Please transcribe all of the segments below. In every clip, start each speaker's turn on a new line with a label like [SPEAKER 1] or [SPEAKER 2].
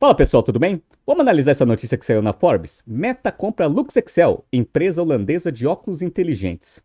[SPEAKER 1] Fala pessoal, tudo bem? Vamos analisar essa notícia que saiu na Forbes. Meta compra LuxExcel, empresa holandesa de óculos inteligentes.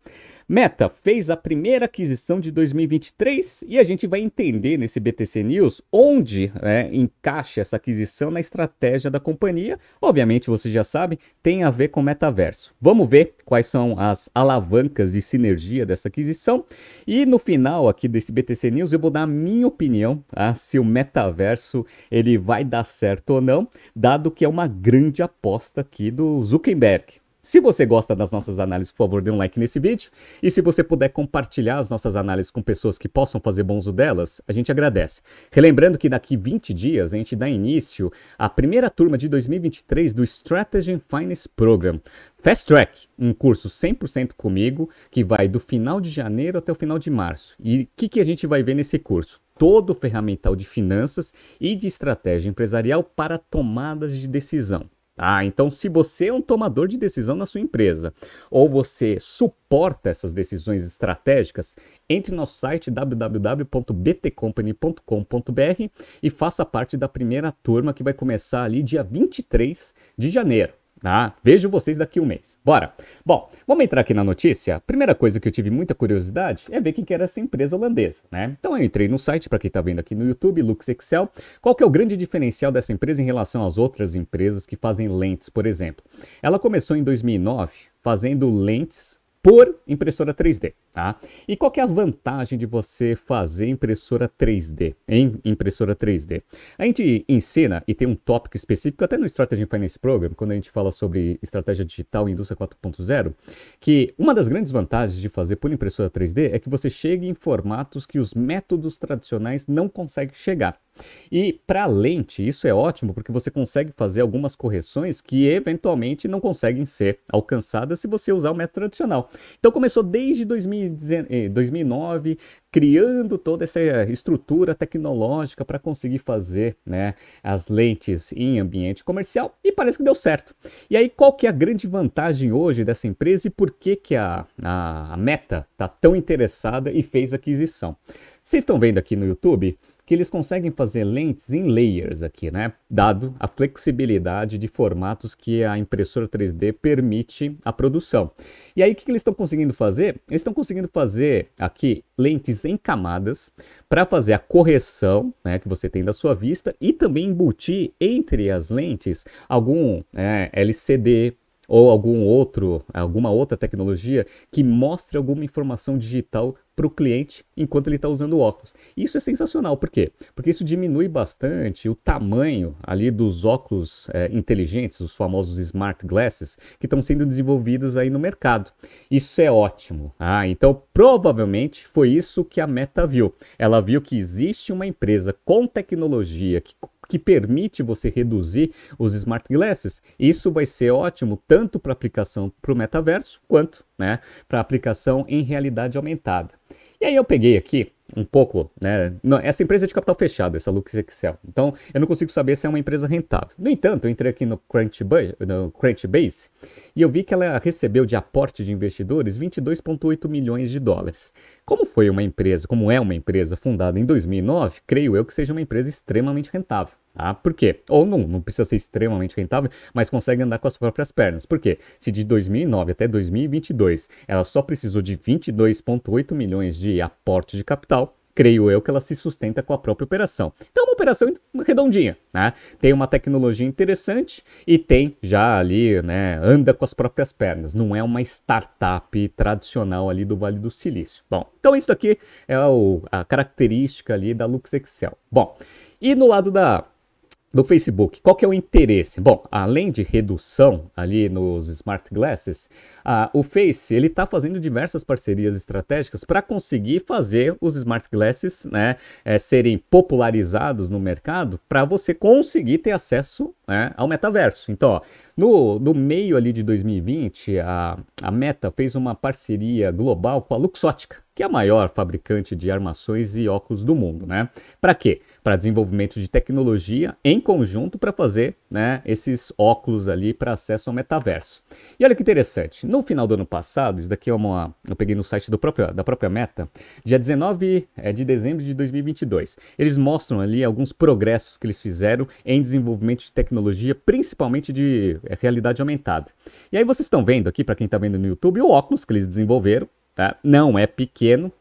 [SPEAKER 1] Meta fez a primeira aquisição de 2023 e a gente vai entender nesse BTC News onde né, encaixa essa aquisição na estratégia da companhia. Obviamente, você já sabe, tem a ver com metaverso. Vamos ver quais são as alavancas de sinergia dessa aquisição. E no final aqui desse BTC News, eu vou dar a minha opinião tá, se o metaverso ele vai dar certo ou não, dado que é uma grande aposta aqui do Zuckerberg. Se você gosta das nossas análises, por favor, dê um like nesse vídeo. E se você puder compartilhar as nossas análises com pessoas que possam fazer bom uso delas, a gente agradece. Relembrando que daqui 20 dias a gente dá início à primeira turma de 2023 do Strategy Finance Program. Fast Track, um curso 100% comigo que vai do final de janeiro até o final de março. E o que, que a gente vai ver nesse curso? Todo o ferramental de finanças e de estratégia empresarial para tomadas de decisão. Ah, então se você é um tomador de decisão na sua empresa ou você suporta essas decisões estratégicas, entre no nosso site www.btcompany.com.br e faça parte da primeira turma que vai começar ali dia 23 de janeiro. Tá? Vejo vocês daqui um mês. Bora! Bom, vamos entrar aqui na notícia. Primeira coisa que eu tive muita curiosidade é ver quem que era essa empresa holandesa, né? Então eu entrei no site, para quem está vendo aqui no YouTube, Lux Excel. Qual que é o grande diferencial dessa empresa em relação às outras empresas que fazem lentes, por exemplo? Ela começou em 2009 fazendo lentes por impressora 3D, tá? E qual é a vantagem de você fazer impressora 3D, em impressora 3D? A gente ensina e tem um tópico específico até no Strategy Finance Program, quando a gente fala sobre estratégia digital e indústria 4.0, que uma das grandes vantagens de fazer por impressora 3D é que você chega em formatos que os métodos tradicionais não conseguem chegar. E para lente, isso é ótimo porque você consegue fazer algumas correções que eventualmente não conseguem ser alcançadas se você usar o método tradicional. Então começou desde 2009, eh, criando toda essa estrutura tecnológica para conseguir fazer né, as lentes em ambiente comercial e parece que deu certo. E aí qual que é a grande vantagem hoje dessa empresa e por que, que a, a, a Meta está tão interessada e fez aquisição? Vocês estão vendo aqui no YouTube que eles conseguem fazer lentes em layers aqui, né? Dado a flexibilidade de formatos que a impressora 3D permite a produção. E aí o que, que eles estão conseguindo fazer? Eles estão conseguindo fazer aqui lentes em camadas para fazer a correção né, que você tem da sua vista e também embutir entre as lentes algum é, né, LCD, ou algum outro, alguma outra tecnologia que mostre alguma informação digital para o cliente enquanto ele está usando o óculos. Isso é sensacional, por quê? Porque isso diminui bastante o tamanho ali dos óculos é, inteligentes, os famosos smart glasses, que estão sendo desenvolvidos aí no mercado. Isso é ótimo. Ah, então provavelmente foi isso que a Meta viu. Ela viu que existe uma empresa com tecnologia que que permite você reduzir os smart glasses. Isso vai ser ótimo tanto para aplicação para o metaverso quanto né, para aplicação em realidade aumentada. E aí eu peguei aqui um pouco, né? Não, essa empresa é de capital fechado, essa Lux Excel. Então, eu não consigo saber se é uma empresa rentável. No entanto, eu entrei aqui no Crunchbase, no Crunchbase e eu vi que ela recebeu de aporte de investidores 22,8 milhões de dólares. Como foi uma empresa, como é uma empresa fundada em 2009, creio eu que seja uma empresa extremamente rentável. Ah, Por quê? Ou não, não precisa ser extremamente rentável, mas consegue andar com as próprias pernas. Por quê? Se de 2009 até 2022 ela só precisou de 22,8 milhões de aporte de capital, creio eu que ela se sustenta com a própria operação. Então, é uma operação redondinha, né? Tem uma tecnologia interessante e tem já ali, né? Anda com as próprias pernas. Não é uma startup tradicional ali do Vale do Silício. Bom, então isso aqui é o, a característica ali da Lux Excel. Bom, e no lado da do Facebook, qual que é o interesse? Bom, além de redução ali nos smart glasses, o Face ele está fazendo diversas parcerias estratégicas para conseguir fazer os smart glasses né, é, serem popularizados no mercado para você conseguir ter acesso né, ao metaverso. Então, ó, no, no meio ali de 2020, a, a Meta fez uma parceria global com a Luxótica, que é a maior fabricante de armações e óculos do mundo, né? Para quê? Para desenvolvimento de tecnologia em conjunto para fazer né, esses óculos ali para acesso ao metaverso. E olha que interessante, no final do ano passado, isso daqui é uma. Eu peguei no site do próprio, da própria Meta, dia 19 eh, de dezembro de 2022. Eles mostram ali alguns progressos que eles fizeram em desenvolvimento de tecnologia, principalmente de eh, realidade aumentada. E aí vocês estão vendo aqui, para quem está vendo no YouTube, o óculos que eles desenvolveram tá? Não é pequeno.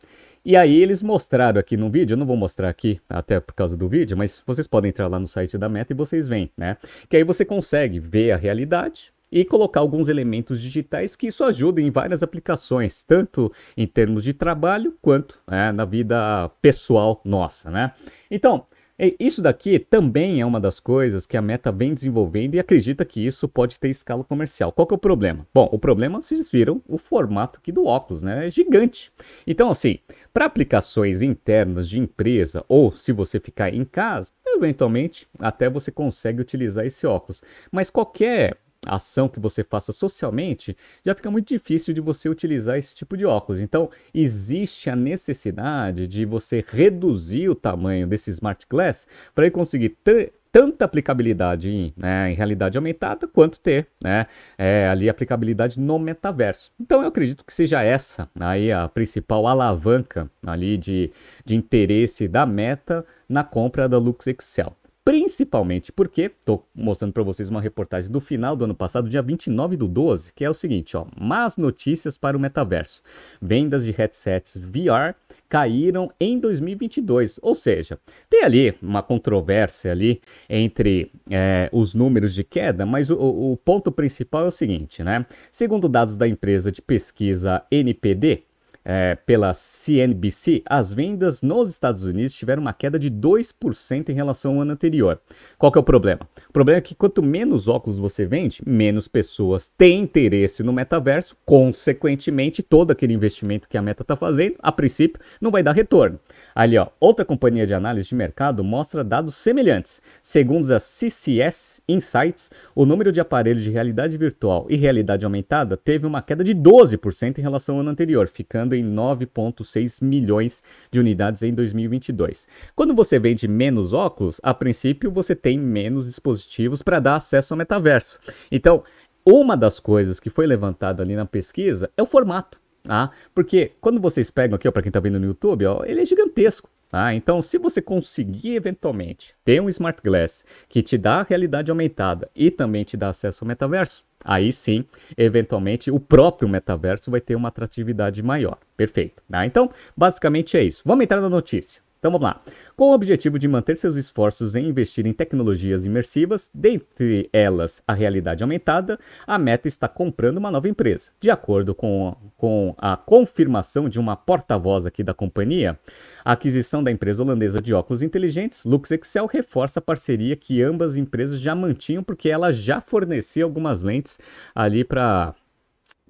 [SPEAKER 1] E aí eles mostraram aqui no vídeo, eu não vou mostrar aqui até por causa do vídeo, mas vocês podem entrar lá no site da Meta e vocês veem, né? Que aí você consegue ver a realidade, e colocar alguns elementos digitais que isso ajuda em várias aplicações, tanto em termos de trabalho quanto né, na vida pessoal nossa, né? Então, é, isso daqui também é uma das coisas que a Meta vem desenvolvendo e acredita que isso pode ter escala comercial. Qual que é o problema? Bom, o problema, vocês viram o formato aqui do óculos, né? É gigante. Então, assim, para aplicações internas de empresa ou se você ficar em casa, eventualmente até você consegue utilizar esse óculos. Mas qualquer ação que você faça socialmente, já fica muito difícil de você utilizar esse tipo de óculos. Então, existe a necessidade de você reduzir o tamanho desse smart glass para ele conseguir tanta aplicabilidade em, né, em, realidade aumentada quanto ter né, é, ali aplicabilidade no metaverso. Então eu acredito que seja essa aí a principal alavanca ali de, de interesse da meta na compra da Lux Excel. Principalmente porque, estou mostrando para vocês uma reportagem do final do ano passado, dia 29 do 12, que é o seguinte, ó, más notícias para o metaverso. Vendas de headsets VR caíram em 2022, ou seja, tem ali uma controvérsia ali entre é, os números de queda, mas o, o ponto principal é o seguinte, né? Segundo dados da empresa de pesquisa NPD, é, pela CNBC, as vendas nos Estados Unidos tiveram uma queda de 2% em relação ao ano anterior. Qual que é o problema? O problema é que quanto menos óculos você vende, menos pessoas têm interesse no metaverso, consequentemente, todo aquele investimento que a Meta está fazendo, a princípio, não vai dar retorno. Ali, ó, outra companhia de análise de mercado mostra dados semelhantes. Segundo a CCS Insights, o número de aparelhos de realidade virtual e realidade aumentada teve uma queda de 12% em relação ao ano anterior, ficando vendendo em 9,6 milhões de unidades em 2022. Quando você vende menos óculos, a princípio você tem menos dispositivos para dar acesso ao metaverso. Então, uma das coisas que foi levantada ali na pesquisa é o formato. Ah, porque quando vocês pegam aqui, para quem está vendo no YouTube, ó, ele é gigantesco. Tá? Então, se você conseguir eventualmente ter um smart glass que te dá a realidade aumentada e também te dá acesso ao metaverso, aí sim, eventualmente, o próprio metaverso vai ter uma atratividade maior. Perfeito. Tá? Então, basicamente é isso. Vamos entrar na notícia. Então vamos lá. Com o objetivo de manter seus esforços em investir em tecnologias imersivas, dentre elas a realidade aumentada, a Meta está comprando uma nova empresa. De acordo com, com a confirmação de uma porta-voz aqui da companhia, a aquisição da empresa holandesa de óculos inteligentes, LuxExcel, reforça a parceria que ambas empresas já mantinham, porque ela já fornecia algumas lentes ali para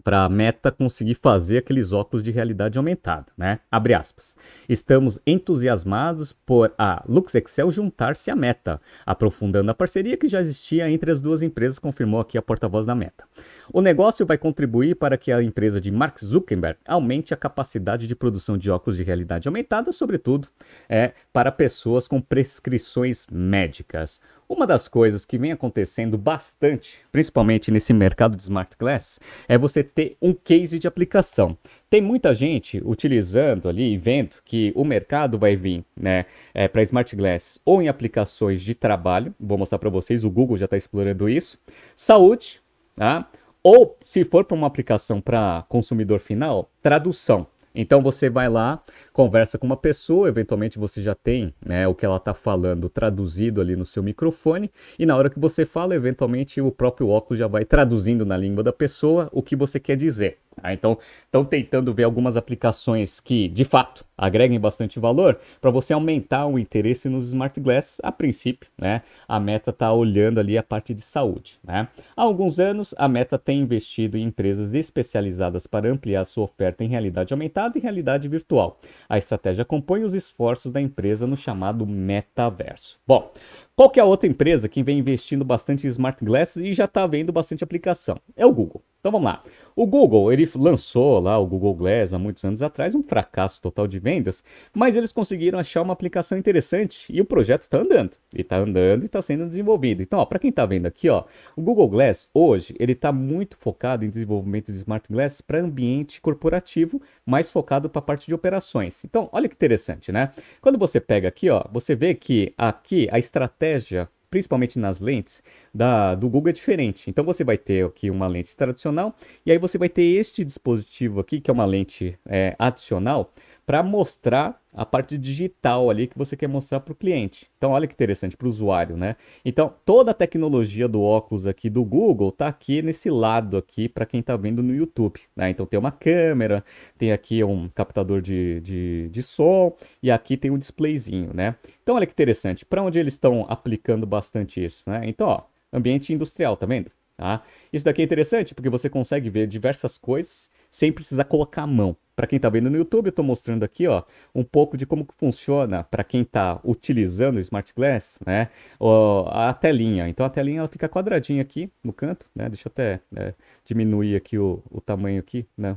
[SPEAKER 1] para a Meta conseguir fazer aqueles óculos de realidade aumentada, né? Abre aspas. Estamos entusiasmados por a LuxExcel juntar-se à Meta, aprofundando a parceria que já existia entre as duas empresas, confirmou aqui a porta-voz da Meta. O negócio vai contribuir para que a empresa de Mark Zuckerberg aumente a capacidade de produção de óculos de realidade aumentada, sobretudo é, para pessoas com prescrições médicas. Uma das coisas que vem acontecendo bastante, principalmente nesse mercado de smart glass, é você ter um case de aplicação. Tem muita gente utilizando ali e vendo que o mercado vai vir né, é, para smart glass ou em aplicações de trabalho, vou mostrar para vocês, o Google já está explorando isso, saúde, tá? ou se for para uma aplicação para consumidor final, tradução. Então você vai lá, conversa com uma pessoa, eventualmente você já tem né, o que ela está falando traduzido ali no seu microfone, e na hora que você fala, eventualmente o próprio óculos já vai traduzindo na língua da pessoa o que você quer dizer. Tá? então, estão tentando ver algumas aplicações que, de fato, agreguem bastante valor para você aumentar o interesse nos smart glasses. a princípio, né? A Meta está olhando ali a parte de saúde, né? Há alguns anos a Meta tem investido em empresas especializadas para ampliar sua oferta em realidade aumentada e realidade virtual. A estratégia compõe os esforços da empresa no chamado metaverso. Bom, qual que é a outra empresa que vem investindo bastante em smart glasses e já está vendo bastante aplicação? É o Google. Então vamos lá. O Google, ele lançou lá o Google Glass há muitos anos atrás, um fracasso total de vendas, mas eles conseguiram achar uma aplicação interessante e o projeto está tá andando. E está andando e está sendo desenvolvido. Então, para quem está vendo aqui, ó, o Google Glass hoje, ele está muito focado em desenvolvimento de smart glass para ambiente corporativo, mais focado para a parte de operações. Então, olha que interessante, né? Quando você pega aqui, ó, você vê que aqui a estratégia estratégia, principalmente nas lentes, da, do Google é diferente. Então você vai ter aqui uma lente tradicional e aí você vai ter este dispositivo aqui, que é uma lente é, adicional, para mostrar a parte digital ali que você quer mostrar para o cliente. Então, olha que interessante para o usuário, né? Então, toda a tecnologia do óculos aqui do Google está aqui nesse lado aqui para quem está vendo no YouTube. Né? Então, tem uma câmera, tem aqui um captador de, de, de som e aqui tem um displayzinho, né? Então, olha que interessante. Para onde eles estão aplicando bastante isso, né? Então, ó, ambiente industrial, tá vendo? Tá? Isso daqui é interessante porque você consegue ver diversas coisas sem precisar colocar a mão. Para quem está vendo no YouTube, eu estou mostrando aqui ó, um pouco de como que funciona para quem está utilizando o Smart Glass, né? Ó, a telinha. Então a telinha ela fica quadradinha aqui no canto, né? Deixa eu até é, diminuir aqui o, o tamanho aqui, né?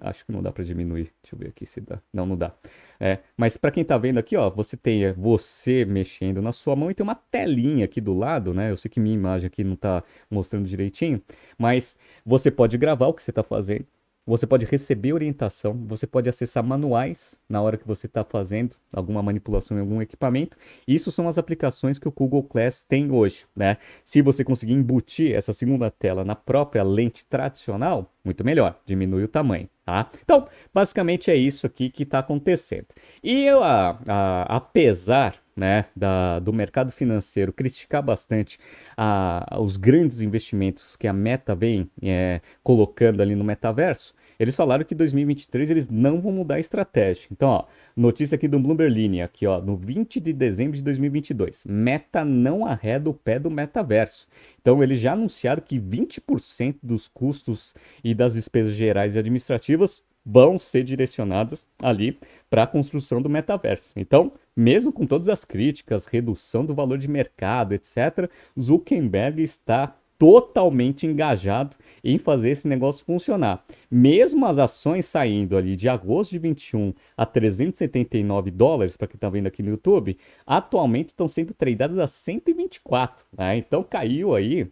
[SPEAKER 1] acho que não dá para diminuir. Deixa eu ver aqui se dá. Não, não dá. É, mas para quem está vendo aqui, ó, você tem é, você mexendo na sua mão e tem uma telinha aqui do lado, né? Eu sei que minha imagem aqui não está mostrando direitinho, mas você pode gravar o que você está fazendo você pode receber orientação, você pode acessar manuais na hora que você está fazendo alguma manipulação em algum equipamento. Isso são as aplicações que o Google Class tem hoje, né? Se você conseguir embutir essa segunda tela na própria lente tradicional, muito melhor, diminui o tamanho, tá? Então, basicamente é isso aqui que está acontecendo. E eu, a, a, apesar né, da, do mercado financeiro criticar bastante a, os grandes investimentos que a Meta vem é, colocando ali no metaverso, eles falaram que em 2023 eles não vão mudar a estratégia. Então, ó, notícia aqui do Bloomberg Line, aqui, ó, no 20 de dezembro de 2022. Meta não arreda o pé do metaverso. Então, eles já anunciaram que 20% dos custos e das despesas gerais e administrativas vão ser direcionadas ali para a construção do metaverso. Então, mesmo com todas as críticas, redução do valor de mercado, etc., Zuckerberg está totalmente engajado em fazer esse negócio funcionar. Mesmo as ações saindo ali de agosto de 21 a 379 dólares, para quem está vendo aqui no YouTube, atualmente estão sendo tradeadas a 124, né? Então caiu aí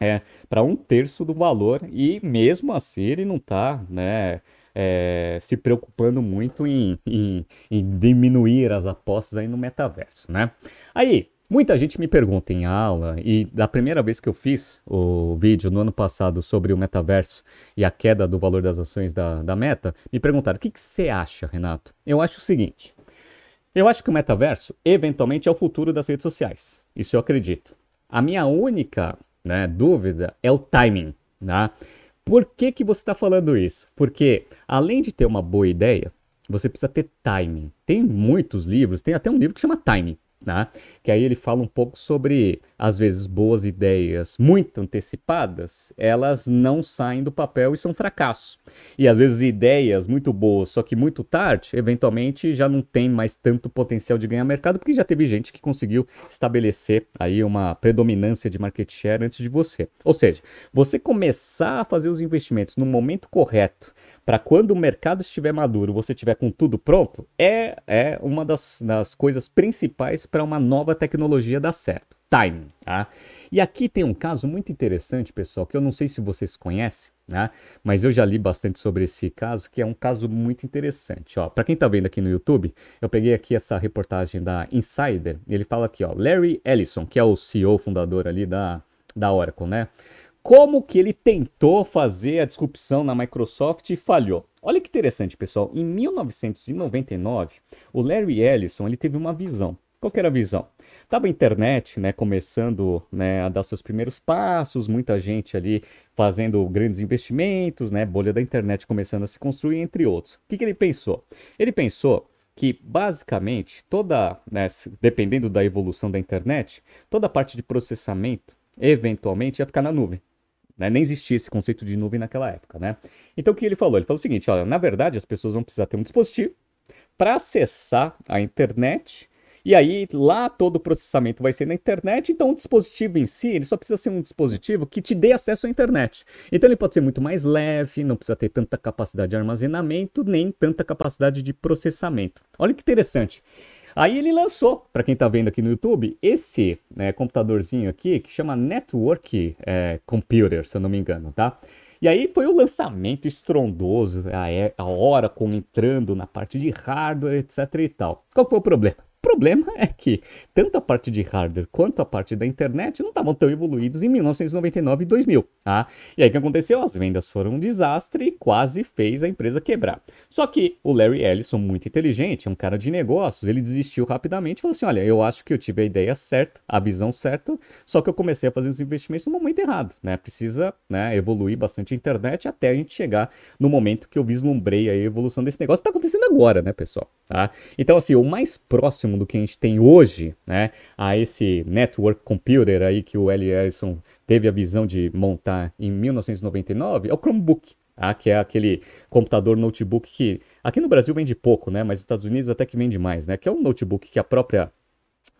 [SPEAKER 1] é, para um terço do valor e mesmo assim ele não está, né? É, se preocupando muito em, em, em, diminuir as apostas aí no metaverso, né? Aí, Muita gente me pergunta em aula, e da primeira vez que eu fiz o vídeo no ano passado sobre o metaverso e a queda do valor das ações da, da meta, me perguntaram: o que, que você acha, Renato? Eu acho o seguinte. Eu acho que o metaverso, eventualmente, é o futuro das redes sociais. Isso eu acredito. A minha única né, dúvida é o timing. Né? Por que, que você está falando isso? Porque, além de ter uma boa ideia, você precisa ter timing. Tem muitos livros, tem até um livro que chama Timing. Né? Que aí ele fala um pouco sobre, às vezes, boas ideias muito antecipadas, elas não saem do papel e são fracasso. E às vezes ideias muito boas, só que muito tarde, eventualmente já não tem mais tanto potencial de ganhar mercado, porque já teve gente que conseguiu estabelecer aí uma predominância de market share antes de você. Ou seja, você começar a fazer os investimentos no momento correto, para quando o mercado estiver maduro, você estiver com tudo pronto, é, é uma das, das coisas principais para uma nova tecnologia dar certo. Time, tá? E aqui tem um caso muito interessante, pessoal, que eu não sei se vocês conhecem, né? Mas eu já li bastante sobre esse caso, que é um caso muito interessante, ó. Para quem está vendo aqui no YouTube, eu peguei aqui essa reportagem da Insider, ele fala aqui, ó, Larry Ellison, que é o CEO fundador ali da da Oracle, né? como que ele tentou fazer a disrupção na Microsoft e falhou. Olha que interessante, pessoal. Em 1999, o Larry Ellison ele teve uma visão. Qual era a visão? Tava a internet, né, começando, né, a dar seus primeiros passos, muita gente ali fazendo grandes investimentos, né, bolha da internet começando a se construir, entre outros. O que, que ele pensou? Ele pensou que basicamente toda, né, dependendo da evolução da internet, toda a parte de processamento eventualmente ia ficar na nuvem. Né? Nem existia esse conceito de nuvem naquela época, né? Então o que ele falou? Ele falou o seguinte, olha, na verdade as pessoas vão precisar ter um dispositivo para acessar a internet e aí lá todo o processamento vai ser na internet, então o dispositivo em si, ele só precisa ser um dispositivo que te dê acesso à internet. Então ele pode ser muito mais leve, não precisa ter tanta capacidade de armazenamento, nem tanta capacidade de processamento. Olha que interessante. Aí ele lançou, para quem está vendo aqui no YouTube, esse né, computadorzinho aqui que chama Network é, Computer, se eu não me engano, tá? E aí foi o um lançamento estrondoso, a, é, a Oracle entrando na parte de hardware, etc e tal. Qual foi o problema? problema é que tanto a parte de hardware quanto a parte da internet não estavam tão evoluídos em 1999 e 2000. tá? e aí o que aconteceu? As vendas foram um desastre e quase fez a empresa quebrar. Só que o Larry Ellison, muito inteligente, é um cara de negócios, ele desistiu rapidamente e falou assim: olha, eu acho que eu tive a ideia certa, a visão certa, só que eu comecei a fazer os investimentos no momento errado. Né? Precisa né, evoluir bastante a internet até a gente chegar no momento que eu vislumbrei a evolução desse negócio. Está acontecendo agora, né, pessoal? Tá? Então, assim, o mais próximo próximo do que a gente tem hoje, né, a esse network computer aí que o L. Ellison teve a visão de montar em 1999, é o Chromebook, ah, que é aquele computador notebook que aqui no Brasil vende pouco, né? Mas nos Estados Unidos até que vende mais, né? Que é um notebook que a própria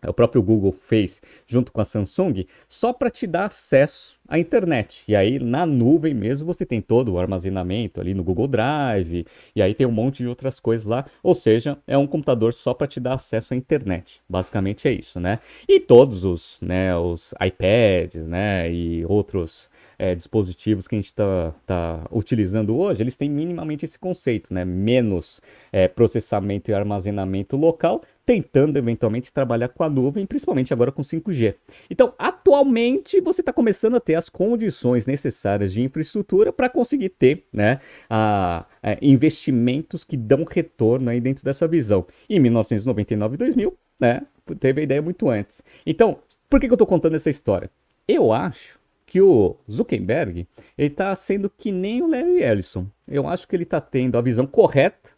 [SPEAKER 1] é o próprio Google fez junto com a Samsung, só para te dar acesso à internet. E aí na nuvem mesmo você tem todo o armazenamento ali no Google Drive, e aí tem um monte de outras coisas lá, ou seja, é um computador só para te dar acesso à internet. Basicamente é isso, né? E todos os, né, os iPads, né, e outros é, dispositivos que a gente está tá utilizando hoje, eles têm minimamente esse conceito, né? Menos é, processamento e armazenamento local, tentando eventualmente trabalhar com a nuvem, principalmente agora com 5G. Então, atualmente você está começando a ter as condições necessárias de infraestrutura para conseguir ter né, a, é, investimentos que dão retorno aí dentro dessa visão. Em 1999 e 2000, né, teve a ideia muito antes. Então, por que, que eu estou contando essa história? Eu acho que o Zuckerberg ele está sendo que nem o Larry Ellison. Eu acho que ele está tendo a visão correta,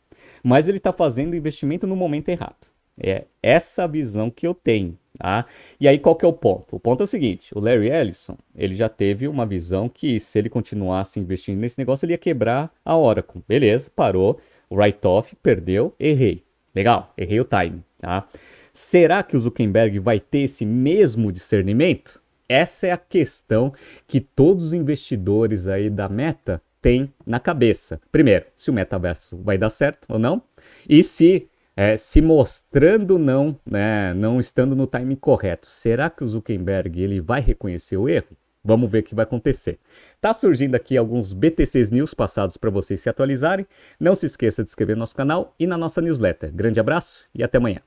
[SPEAKER 1] mas ele está fazendo investimento no momento errado. É essa a visão que eu tenho. Tá? E aí qual que é o ponto? O ponto é o seguinte, o Larry Ellison, ele já teve uma visão que se ele continuasse investindo nesse negócio, ele ia quebrar a Oracle. Beleza, parou, write-off, perdeu, errei. Legal, errei o time. Tá? Será que o Zuckerberg vai ter esse mesmo discernimento? Essa é a questão que todos os investidores aí da Meta têm na cabeça. Primeiro, se o metaverso vai dar certo ou não, e se é, se mostrando não, né, não estando no time correto. Será que o Zuckerberg ele vai reconhecer o erro? Vamos ver o que vai acontecer. Tá surgindo aqui alguns BTCs News passados para vocês se atualizarem. Não se esqueça de inscrever no nosso canal e na nossa newsletter. Grande abraço e até amanhã.